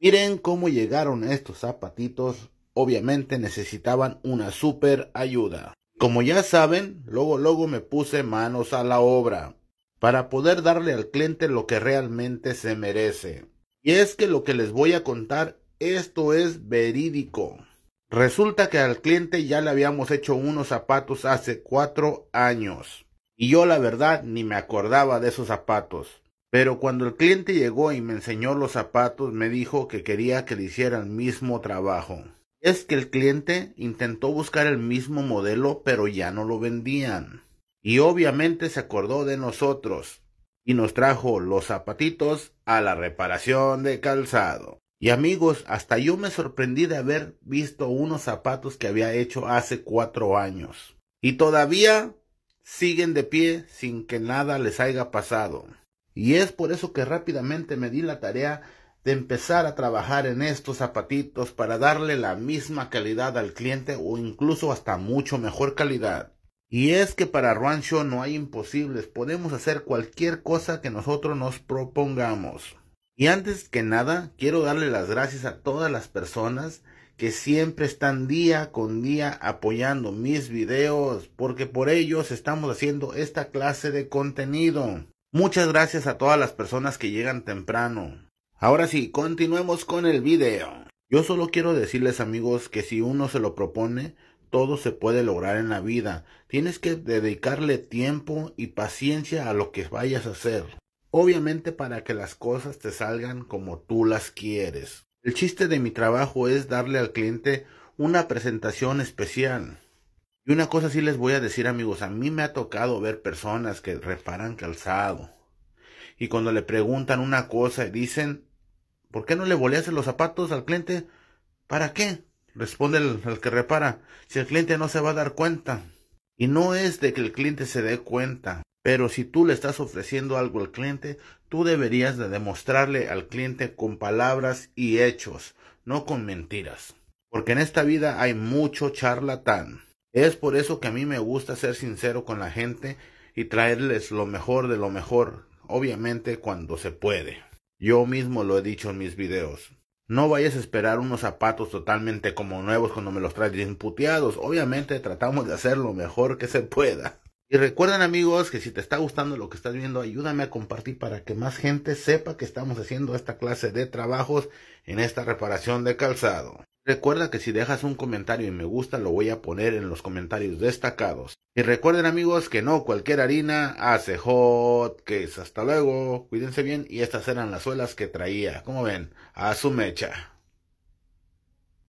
Miren cómo llegaron estos zapatitos. Obviamente necesitaban una super ayuda. Como ya saben, luego luego me puse manos a la obra para poder darle al cliente lo que realmente se merece. Y es que lo que les voy a contar, esto es verídico. Resulta que al cliente ya le habíamos hecho unos zapatos hace cuatro años. Y yo la verdad ni me acordaba de esos zapatos. Pero cuando el cliente llegó y me enseñó los zapatos, me dijo que quería que le hiciera el mismo trabajo. Es que el cliente intentó buscar el mismo modelo, pero ya no lo vendían. Y obviamente se acordó de nosotros y nos trajo los zapatitos a la reparación de calzado. Y amigos, hasta yo me sorprendí de haber visto unos zapatos que había hecho hace cuatro años. Y todavía siguen de pie sin que nada les haya pasado. Y es por eso que rápidamente me di la tarea de empezar a trabajar en estos zapatitos para darle la misma calidad al cliente o incluso hasta mucho mejor calidad. Y es que para Rancho no hay imposibles, podemos hacer cualquier cosa que nosotros nos propongamos. Y antes que nada, quiero darle las gracias a todas las personas que siempre están día con día apoyando mis videos, porque por ellos estamos haciendo esta clase de contenido. Muchas gracias a todas las personas que llegan temprano. Ahora sí, continuemos con el video. Yo solo quiero decirles amigos que si uno se lo propone, todo se puede lograr en la vida. Tienes que dedicarle tiempo y paciencia a lo que vayas a hacer. Obviamente para que las cosas te salgan como tú las quieres. El chiste de mi trabajo es darle al cliente una presentación especial. Y una cosa sí les voy a decir amigos, a mí me ha tocado ver personas que reparan calzado. Y cuando le preguntan una cosa y dicen, ¿por qué no le voleas los zapatos al cliente? ¿Para qué? Responde el que repara, si el cliente no se va a dar cuenta. Y no es de que el cliente se dé cuenta, pero si tú le estás ofreciendo algo al cliente, tú deberías de demostrarle al cliente con palabras y hechos, no con mentiras. Porque en esta vida hay mucho charlatán. Es por eso que a mí me gusta ser sincero con la gente y traerles lo mejor de lo mejor, obviamente cuando se puede. Yo mismo lo he dicho en mis videos. No vayas a esperar unos zapatos totalmente como nuevos cuando me los traes imputeados. Obviamente tratamos de hacer lo mejor que se pueda. Y recuerden amigos que si te está gustando lo que estás viendo, ayúdame a compartir para que más gente sepa que estamos haciendo esta clase de trabajos en esta reparación de calzado. Recuerda que si dejas un comentario y me gusta lo voy a poner en los comentarios destacados. Y recuerden amigos que no cualquier harina hace hot cakes. Hasta luego, cuídense bien y estas eran las suelas que traía, como ven, a su mecha.